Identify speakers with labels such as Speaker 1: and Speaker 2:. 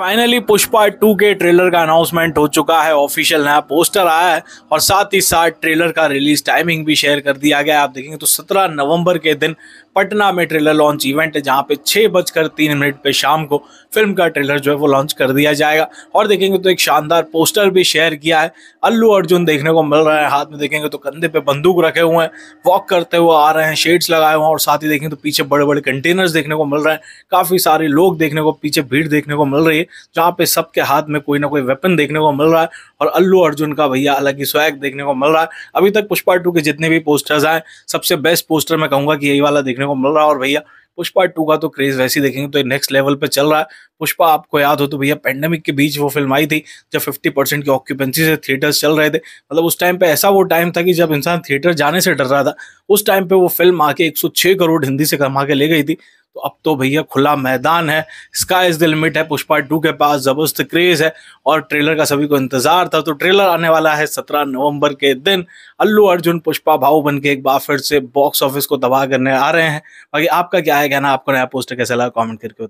Speaker 1: finally Pushpa two के trailer का announcement हो चुका है ऑफिशियल नया पोस्टर आया है और साथ ही साथ ट्रेलर का रिलीज टाइमिंग भी शेयर कर दिया गया है आप देखेंगे तो 17 नवंबर के दिन पटना में ट्रेलर लॉन्च इवेंट है जहां पे छः बजकर तीन मिनट पे शाम को फिल्म का ट्रेलर जो है वो लॉन्च कर दिया जाएगा और देखेंगे तो एक शानदार पोस्टर भी शेयर किया है अल्लू अर्जुन देखने को मिल रहा है हाथ में देखेंगे तो कंधे पे बंदूक रखे हुए हैं वॉक करते हुए आ रहे हैं शेड्स लगाए हुए हैं और साथ ही देखेंगे तो पीछे बड़े बड़े कंटेनर्स देखने को मिल रहे हैं काफ़ी सारे लोग देखने को पीछे भीड़ देखने को मिल रही है जहाँ पे सबके हाथ में कोई ना कोई वेपन देखने को मिल रहा है और अल्लू अर्जुन का भैया अलग ही स्वैग देखने को मिल रहा है अभी तक पुष्पा टू के जितने भी पोस्टर्स आए सबसे बेस्ट पोस्टर मैं कहूँगा कि यही वाला देखने को मिल रहा है और भैया पुष्पा टू का तो क्रेज वैसे ही देखेंगे तो ये नेक्स्ट लेवल पे चल रहा है पुष्पा आपको याद हो तो भैया पेंडेमिक के बीच वो फिल्म आई थी जब 50 परसेंट की ऑक्यूपेंसी से थिएटर्स चल रहे थे मतलब उस टाइम पे ऐसा वो टाइम था कि जब इंसान थिएटर जाने से डर रहा था उस टाइम पे वो फिल्म आके 106 करोड़ हिंदी से कमा के ले गई थी तो अब तो भैया खुला मैदान है स्काई इज द लिमिट है पुष्पा टू के पास जबरदस्त क्रेज है और ट्रेलर का सभी को इंतजार था तो ट्रेलर आने वाला है सत्रह नवंबर के दिन अल्लू अर्जुन पुष्पा भाव बन के एक बार फिर से बॉक्स ऑफिस को तबाह करने आ रहे हैं बाकी आपका क्या है कहना आपको नया पोस्टर कैसे लगा कॉमेंट करके